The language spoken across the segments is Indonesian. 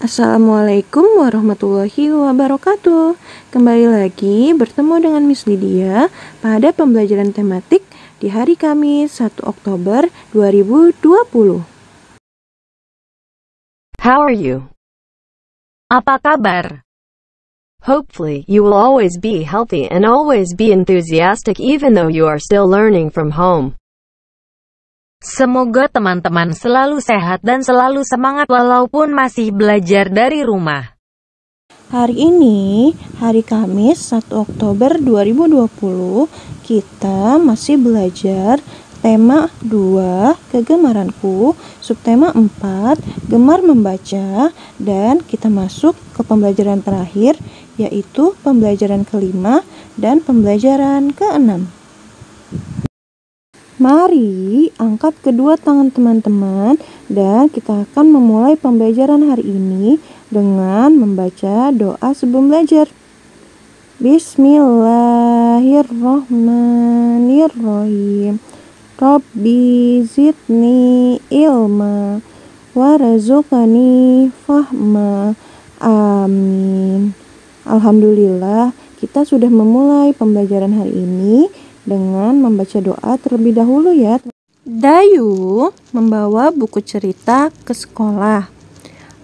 Assalamualaikum warahmatullahi wabarakatuh. Kembali lagi bertemu dengan Miss Lydia pada pembelajaran tematik di hari Kamis 1 Oktober 2020. How are you? Apa kabar? Hopefully, you will always be healthy and always be enthusiastic even though you are still learning from home. Semoga teman-teman selalu sehat dan selalu semangat walaupun masih belajar dari rumah. Hari ini, hari Kamis 1 Oktober 2020, kita masih belajar tema 2 kegemaranku, subtema 4 gemar membaca dan kita masuk ke pembelajaran terakhir yaitu pembelajaran kelima dan pembelajaran keenam. Mari angkat kedua tangan teman-teman dan kita akan memulai pembelajaran hari ini dengan membaca doa sebelum belajar. Bismillahirrahmanirrahim. Rabbi zidni ilma warzuqni fahma. Amin. Alhamdulillah, kita sudah memulai pembelajaran hari ini dengan membaca doa terlebih dahulu ya. Dayu membawa buku cerita ke sekolah.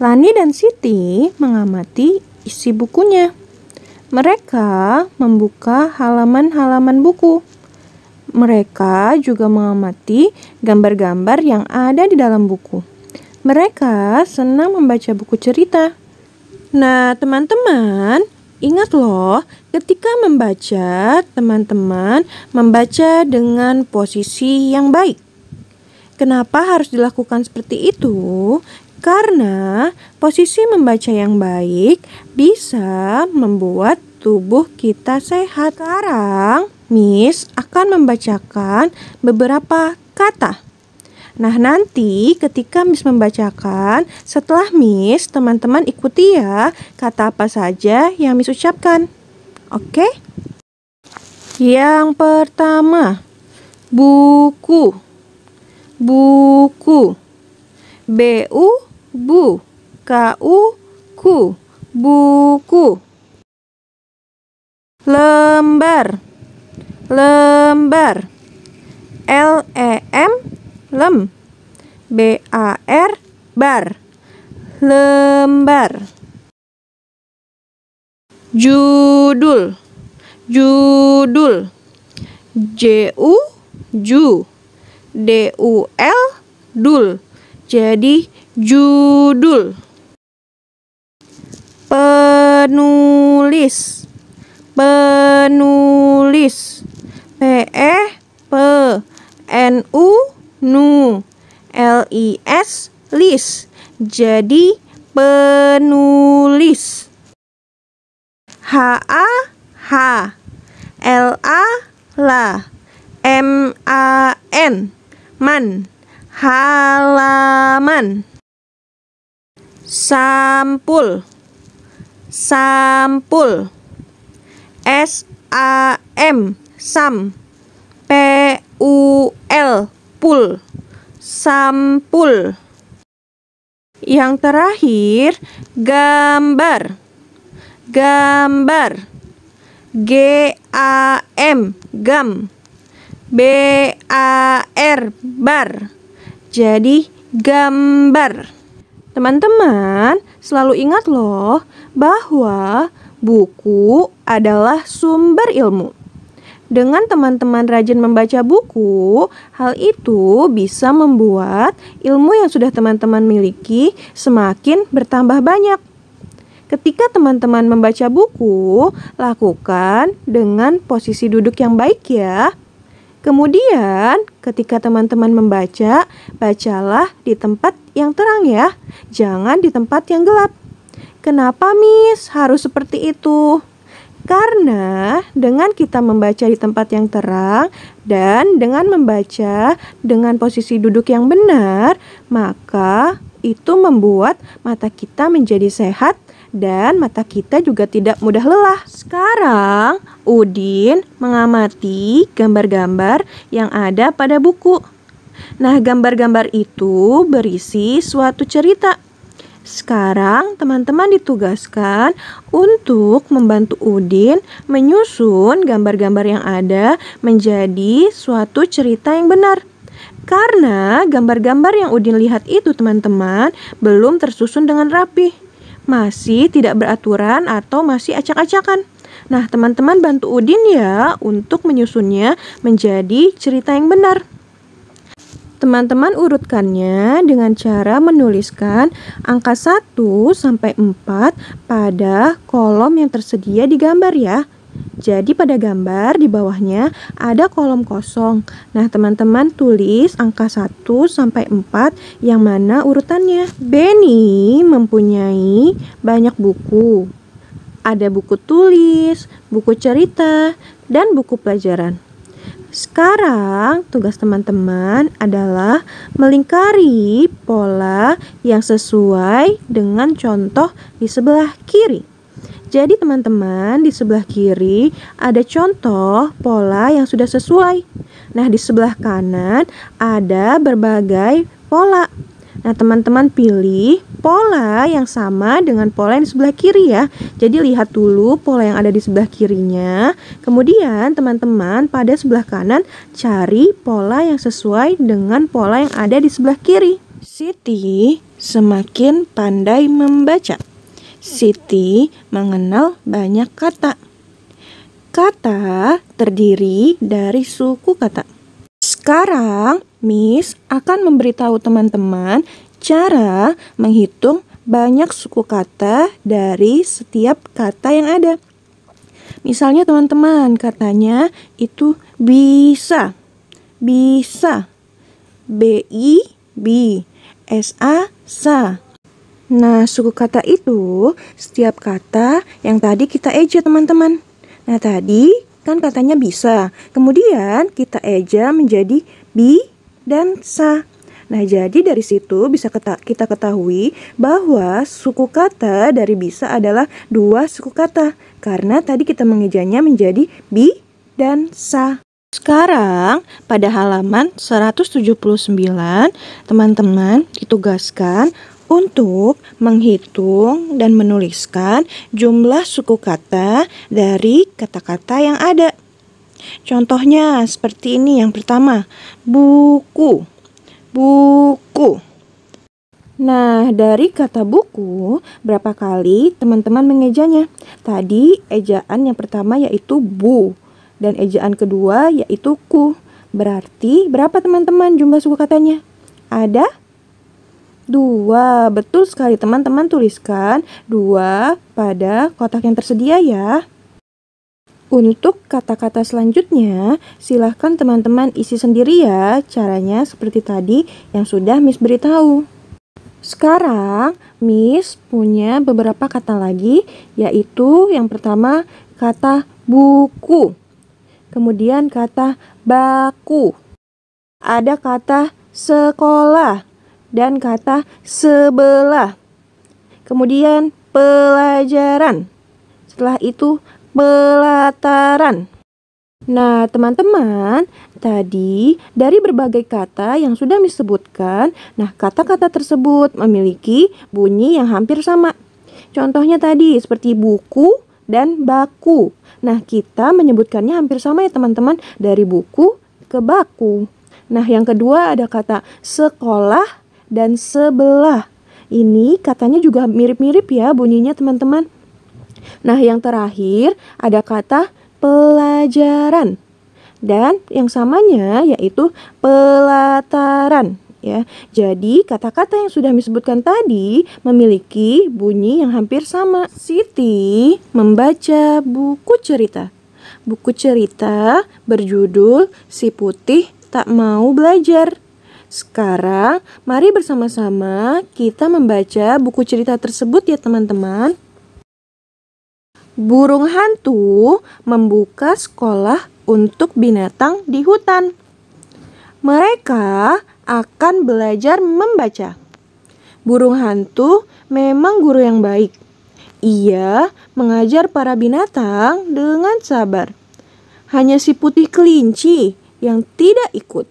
Lani dan Siti mengamati isi bukunya. Mereka membuka halaman-halaman buku. Mereka juga mengamati gambar-gambar yang ada di dalam buku. Mereka senang membaca buku cerita. Nah, teman-teman, Ingat loh, ketika membaca, teman-teman membaca dengan posisi yang baik. Kenapa harus dilakukan seperti itu? Karena posisi membaca yang baik bisa membuat tubuh kita sehat. Sekarang, Miss akan membacakan beberapa kata. Nah, nanti ketika Miss membacakan, setelah Miss, teman-teman ikuti ya kata apa saja yang Miss ucapkan. Oke? Okay? Yang pertama, buku. Buku. B U bu, K U ku, buku. Lembar. Lembar. L E M lem B A R bar lembar judul judul J U ju D U L dul jadi judul penulis penulis P E P N U nu L I S list. Jadi penulis. H A H L A la M A N man halaman sampul sampul S A M sam P U L sampul sampul yang terakhir gambar gambar G A M gam B A R bar jadi gambar teman-teman selalu ingat loh bahwa buku adalah sumber ilmu dengan teman-teman rajin membaca buku, hal itu bisa membuat ilmu yang sudah teman-teman miliki semakin bertambah banyak. Ketika teman-teman membaca buku, lakukan dengan posisi duduk yang baik ya. Kemudian, ketika teman-teman membaca, bacalah di tempat yang terang ya, jangan di tempat yang gelap. Kenapa, Miss, harus seperti itu? Karena dengan kita membaca di tempat yang terang dan dengan membaca dengan posisi duduk yang benar, maka itu membuat mata kita menjadi sehat dan mata kita juga tidak mudah lelah. Sekarang, Udin mengamati gambar-gambar yang ada pada buku. Nah, gambar-gambar itu berisi suatu cerita sekarang teman-teman ditugaskan untuk membantu Udin menyusun gambar-gambar yang ada menjadi suatu cerita yang benar. Karena gambar-gambar yang Udin lihat itu teman-teman belum tersusun dengan rapi. Masih tidak beraturan atau masih acak-acakan. Nah, teman-teman bantu Udin ya untuk menyusunnya menjadi cerita yang benar. Teman-teman urutkannya dengan cara menuliskan angka 1 sampai 4 pada kolom yang tersedia di gambar ya. Jadi pada gambar di bawahnya ada kolom kosong. Nah, teman-teman tulis angka 1 sampai 4 yang mana urutannya. Benny mempunyai banyak buku. Ada buku tulis, buku cerita, dan buku pelajaran. Sekarang tugas teman-teman adalah melingkari pola yang sesuai dengan contoh di sebelah kiri. Jadi teman-teman di sebelah kiri ada contoh pola yang sudah sesuai. Nah di sebelah kanan ada berbagai pola. Nah teman-teman pilih pola yang sama dengan pola yang di sebelah kiri ya. Jadi lihat dulu pola yang ada di sebelah kirinya. Kemudian teman-teman pada sebelah kanan cari pola yang sesuai dengan pola yang ada di sebelah kiri. Siti semakin pandai membaca. Siti mengenal banyak kata. Kata terdiri dari suku kata. Sekarang, Miss akan memberitahu teman-teman Cara menghitung banyak suku kata dari setiap kata yang ada. Misalnya teman-teman katanya itu bisa, bisa, b i b, s a sa. Nah suku kata itu setiap kata yang tadi kita eja teman-teman. Nah tadi kan katanya bisa, kemudian kita eja menjadi bi dan sa. Nah, jadi dari situ bisa kita ketahui bahwa suku kata dari bisa adalah dua suku kata karena tadi kita mengejanya menjadi bi dan sa. Sekarang pada halaman 179, teman-teman ditugaskan untuk menghitung dan menuliskan jumlah suku kata dari kata-kata yang ada. Contohnya seperti ini yang pertama, buku buku. Nah, dari kata buku, berapa kali teman-teman mengejanya? Tadi ejaan yang pertama yaitu bu dan ejaan kedua yaitu ku. Berarti berapa teman-teman jumlah suku katanya? Ada dua. Betul sekali teman-teman tuliskan dua pada kotak yang tersedia ya. Untuk kata-kata selanjutnya, silahkan teman-teman isi sendiri ya caranya seperti tadi yang sudah Miss beritahu. Sekarang, Miss punya beberapa kata lagi, yaitu yang pertama kata buku, kemudian kata baku, ada kata sekolah, dan kata sebelah, kemudian pelajaran. Setelah itu Pelataran. Nah, teman-teman, tadi dari berbagai kata yang sudah disebutkan, nah kata-kata tersebut memiliki bunyi yang hampir sama. Contohnya tadi seperti buku dan baku. Nah, kita menyebutkannya hampir sama ya teman-teman, dari buku ke baku. Nah, yang kedua ada kata sekolah dan sebelah. Ini katanya juga mirip-mirip ya bunyinya teman-teman. Nah, yang terakhir ada kata pelajaran. Dan yang samanya yaitu pelataran ya. Jadi kata-kata yang sudah disebutkan tadi memiliki bunyi yang hampir sama. Siti membaca buku cerita. Buku cerita berjudul Si Putih Tak Mau Belajar. Sekarang mari bersama-sama kita membaca buku cerita tersebut ya teman-teman. Burung hantu membuka sekolah untuk binatang di hutan. Mereka akan belajar membaca. Burung hantu memang guru yang baik. Ia mengajar para binatang dengan sabar. Hanya si putih kelinci yang tidak ikut.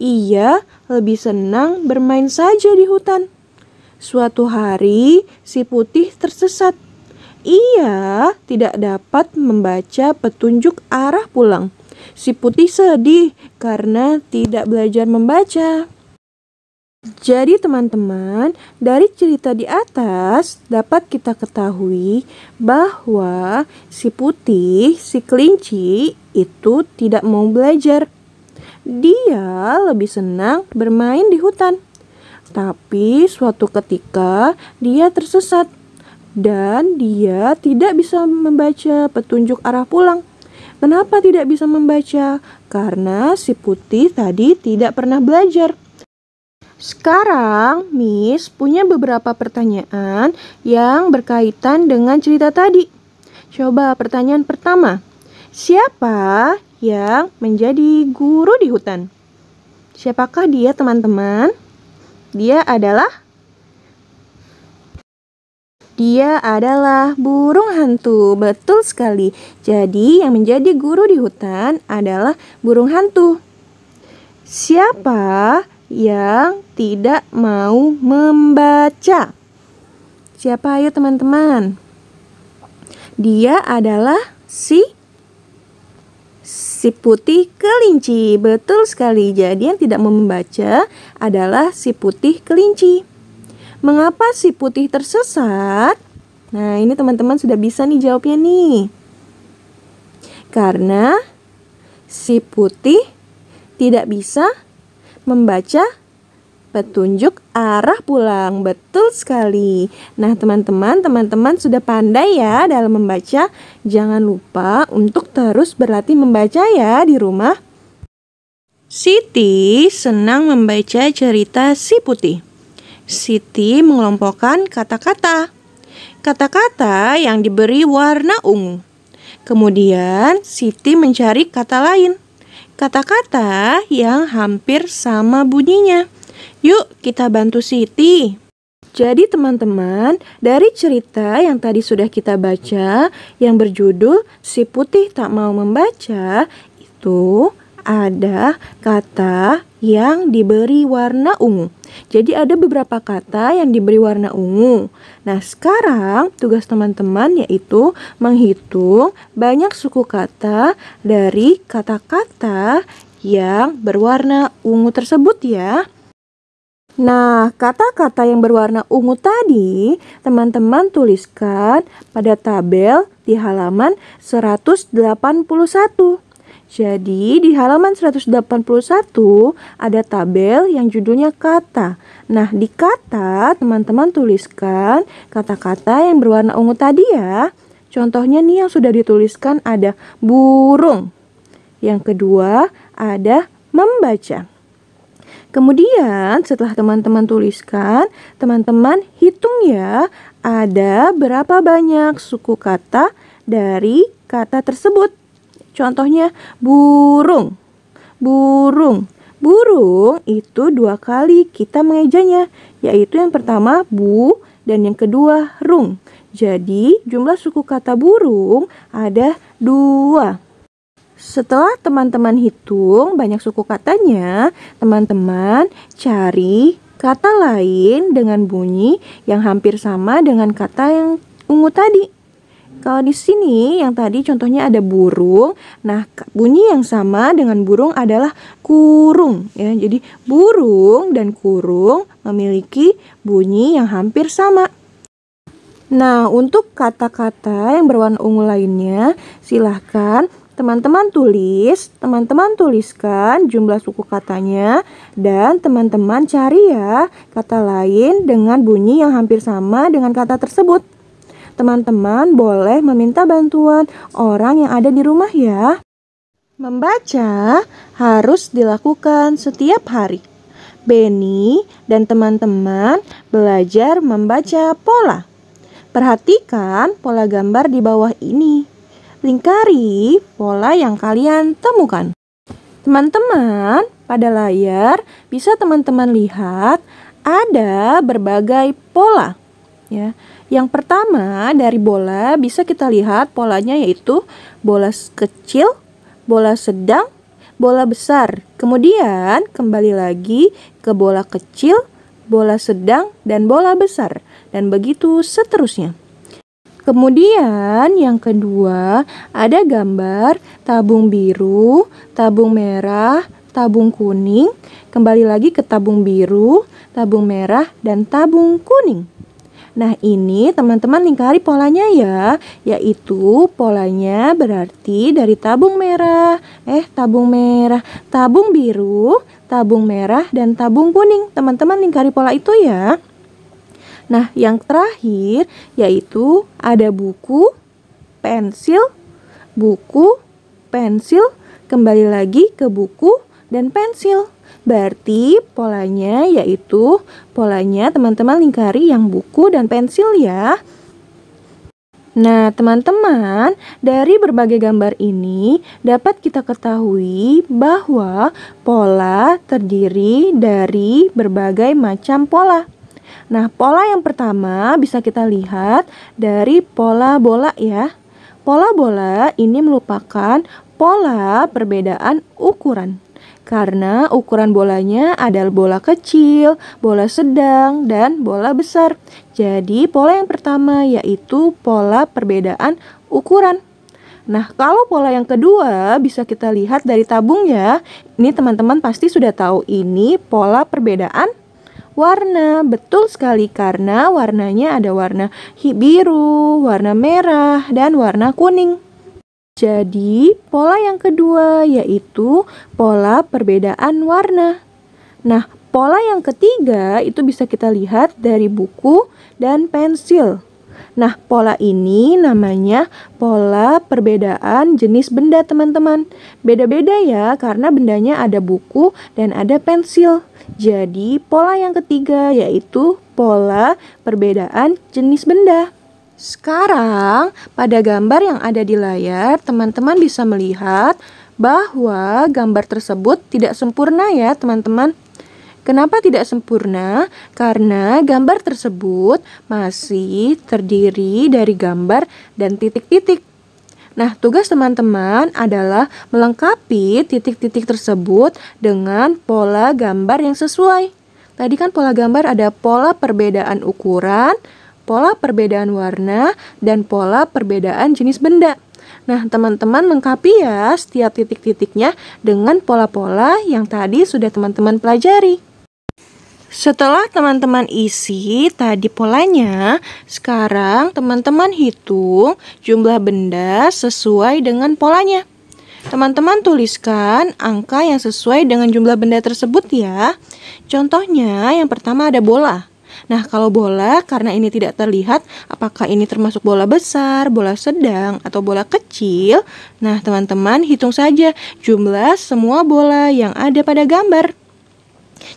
Ia lebih senang bermain saja di hutan. Suatu hari, si putih tersesat ia tidak dapat membaca petunjuk arah pulang. Si putih sedih karena tidak belajar membaca. Jadi teman-teman, dari cerita di atas dapat kita ketahui bahwa si putih, si kelinci itu tidak mau belajar. Dia lebih senang bermain di hutan. Tapi suatu ketika dia tersesat dan dia tidak bisa membaca petunjuk arah pulang. Kenapa tidak bisa membaca? Karena si putih tadi tidak pernah belajar. Sekarang, Miss punya beberapa pertanyaan yang berkaitan dengan cerita tadi. Coba pertanyaan pertama. Siapa yang menjadi guru di hutan? Siapakah dia, teman-teman? Dia adalah dia adalah burung hantu, betul sekali. Jadi, yang menjadi guru di hutan adalah burung hantu. Siapa yang tidak mau membaca? Siapa ayo teman-teman? Dia adalah si si putih kelinci. Betul sekali. Jadi yang tidak mau membaca adalah si putih kelinci. Mengapa si putih tersesat? Nah, ini teman-teman sudah bisa nih jawabnya nih. Karena si putih tidak bisa membaca petunjuk arah pulang. Betul sekali. Nah, teman-teman, teman-teman sudah pandai ya dalam membaca. Jangan lupa untuk terus berlatih membaca ya di rumah. Siti senang membaca cerita Si Putih. Siti mengelompokkan kata-kata. Kata-kata yang diberi warna ungu. Kemudian Siti mencari kata lain. Kata-kata yang hampir sama bunyinya. Yuk kita bantu Siti. Jadi teman-teman, dari cerita yang tadi sudah kita baca yang berjudul Si Putih Tak Mau Membaca itu ada kata yang diberi warna ungu. Jadi ada beberapa kata yang diberi warna ungu. Nah, sekarang tugas teman-teman yaitu menghitung banyak suku kata dari kata-kata yang berwarna ungu tersebut ya. Nah, kata-kata yang berwarna ungu tadi, teman-teman tuliskan pada tabel di halaman 181. Jadi di halaman 181 ada tabel yang judulnya kata. Nah, di kata teman-teman tuliskan kata-kata yang berwarna ungu tadi ya. Contohnya nih yang sudah dituliskan ada burung. Yang kedua ada membaca. Kemudian setelah teman-teman tuliskan, teman-teman hitung ya ada berapa banyak suku kata dari kata tersebut. Contohnya burung. Burung. Burung itu dua kali kita mengejanya, yaitu yang pertama bu dan yang kedua rung. Jadi jumlah suku kata burung ada dua. Setelah teman-teman hitung banyak suku katanya, teman-teman cari kata lain dengan bunyi yang hampir sama dengan kata yang ungu tadi. Kalau di sini yang tadi contohnya ada burung, nah bunyi yang sama dengan burung adalah kurung ya. Jadi burung dan kurung memiliki bunyi yang hampir sama. Nah, untuk kata-kata yang berwarna ungu lainnya, silahkan teman-teman tulis, teman-teman tuliskan jumlah suku katanya, dan teman-teman cari ya kata lain dengan bunyi yang hampir sama dengan kata tersebut. Teman-teman boleh meminta bantuan orang yang ada di rumah ya. Membaca harus dilakukan setiap hari. Benny dan teman-teman belajar membaca pola. Perhatikan pola gambar di bawah ini. Lingkari pola yang kalian temukan. Teman-teman, pada layar bisa teman-teman lihat ada berbagai pola ya. Yang pertama dari bola bisa kita lihat polanya yaitu bola kecil, bola sedang, bola besar. Kemudian kembali lagi ke bola kecil, bola sedang, dan bola besar. Dan begitu seterusnya. Kemudian yang kedua ada gambar tabung biru, tabung merah, tabung kuning, kembali lagi ke tabung biru, tabung merah, dan tabung kuning. Nah, ini teman-teman lingkari polanya ya, yaitu polanya berarti dari tabung merah, eh tabung merah, tabung biru, tabung merah dan tabung kuning. Teman-teman lingkari pola itu ya. Nah, yang terakhir yaitu ada buku, pensil, buku, pensil, kembali lagi ke buku dan pensil. Berarti polanya yaitu polanya teman-teman lingkari yang buku dan pensil ya. Nah, teman-teman, dari berbagai gambar ini dapat kita ketahui bahwa pola terdiri dari berbagai macam pola. Nah, pola yang pertama bisa kita lihat dari pola bola ya. Pola bola ini merupakan pola perbedaan ukuran karena ukuran bolanya adalah bola kecil, bola sedang, dan bola besar. Jadi, pola yang pertama yaitu pola perbedaan ukuran. Nah, kalau pola yang kedua bisa kita lihat dari tabungnya. Ini teman-teman pasti sudah tahu ini pola perbedaan warna. Betul sekali karena warnanya ada warna biru, warna merah, dan warna kuning. Jadi, pola yang kedua yaitu pola perbedaan warna. Nah, pola yang ketiga itu bisa kita lihat dari buku dan pensil. Nah, pola ini namanya pola perbedaan jenis benda, teman-teman. Beda-beda ya, karena bendanya ada buku dan ada pensil. Jadi, pola yang ketiga yaitu pola perbedaan jenis benda. Sekarang, pada gambar yang ada di layar, teman-teman bisa melihat bahwa gambar tersebut tidak sempurna ya, teman-teman. Kenapa tidak sempurna? Karena gambar tersebut masih terdiri dari gambar dan titik-titik. Nah, tugas teman-teman adalah melengkapi titik-titik tersebut dengan pola gambar yang sesuai. Tadi kan pola gambar ada pola perbedaan ukuran, pola perbedaan warna, dan pola perbedaan jenis benda. Nah, teman-teman lengkapi ya setiap titik-titiknya dengan pola-pola yang tadi sudah teman-teman pelajari. Setelah teman-teman isi tadi polanya, sekarang teman-teman hitung jumlah benda sesuai dengan polanya. Teman-teman tuliskan angka yang sesuai dengan jumlah benda tersebut ya. Contohnya yang pertama ada bola. Nah, kalau bola karena ini tidak terlihat, apakah ini termasuk bola besar, bola sedang, atau bola kecil? Nah, teman-teman, hitung saja jumlah semua bola yang ada pada gambar.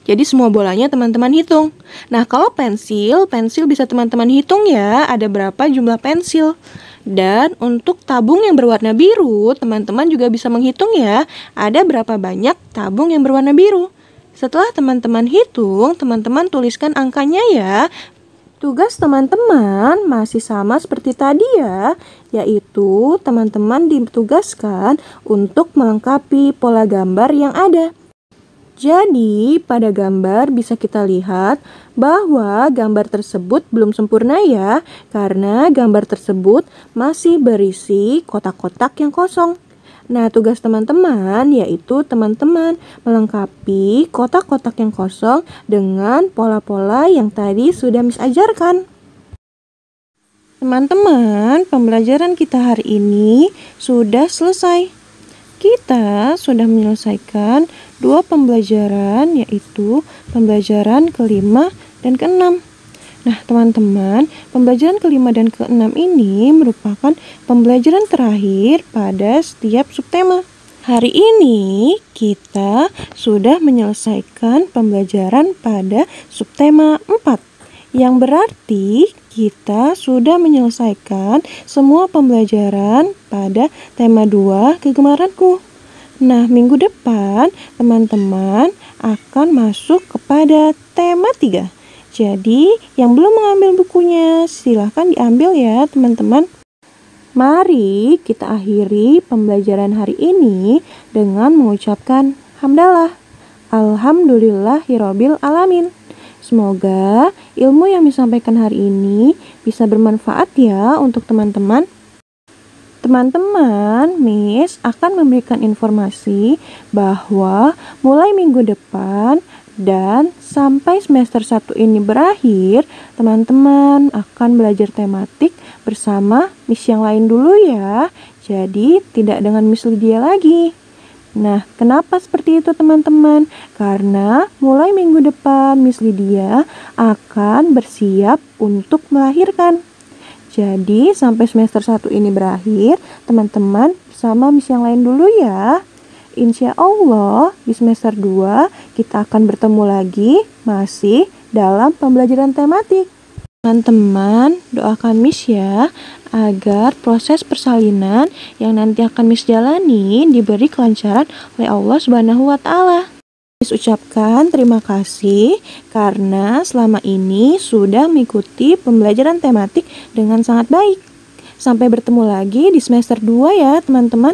Jadi semua bolanya teman-teman hitung. Nah, kalau pensil, pensil bisa teman-teman hitung ya, ada berapa jumlah pensil. Dan untuk tabung yang berwarna biru, teman-teman juga bisa menghitung ya, ada berapa banyak tabung yang berwarna biru. Setelah teman-teman hitung, teman-teman tuliskan angkanya ya. Tugas teman-teman masih sama seperti tadi ya, yaitu teman-teman ditugaskan untuk melengkapi pola gambar yang ada. Jadi, pada gambar bisa kita lihat bahwa gambar tersebut belum sempurna ya, karena gambar tersebut masih berisi kotak-kotak yang kosong. Nah, tugas teman-teman yaitu teman-teman melengkapi kotak-kotak yang kosong dengan pola-pola yang tadi sudah misajarkan. Teman-teman, pembelajaran kita hari ini sudah selesai. Kita sudah menyelesaikan dua pembelajaran yaitu pembelajaran kelima dan keenam. Nah, teman-teman, pembelajaran kelima dan keenam ini merupakan pembelajaran terakhir pada setiap subtema. Hari ini kita sudah menyelesaikan pembelajaran pada subtema 4 yang berarti kita sudah menyelesaikan semua pembelajaran pada tema 2 kegemaranku. Nah, minggu depan teman-teman akan masuk kepada tema 3 jadi, yang belum mengambil bukunya, silahkan diambil ya, teman-teman. Mari kita akhiri pembelajaran hari ini dengan mengucapkan hamdalah. Alhamdulillah hirobil alamin. Semoga ilmu yang disampaikan hari ini bisa bermanfaat ya untuk teman-teman. Teman-teman, Miss akan memberikan informasi bahwa mulai minggu depan dan sampai semester 1 ini berakhir, teman-teman akan belajar tematik bersama Miss yang lain dulu ya. Jadi tidak dengan Miss Lydia lagi. Nah, kenapa seperti itu teman-teman? Karena mulai minggu depan Miss Lydia akan bersiap untuk melahirkan. Jadi, sampai semester 1 ini berakhir, teman-teman sama Miss yang lain dulu ya. Insya Allah di semester 2 kita akan bertemu lagi masih dalam pembelajaran tematik. Teman-teman, doakan Miss ya agar proses persalinan yang nanti akan Miss jalani diberi kelancaran oleh Allah Subhanahu wa taala. Miss ucapkan terima kasih karena selama ini sudah mengikuti pembelajaran tematik dengan sangat baik. Sampai bertemu lagi di semester 2 ya, teman-teman.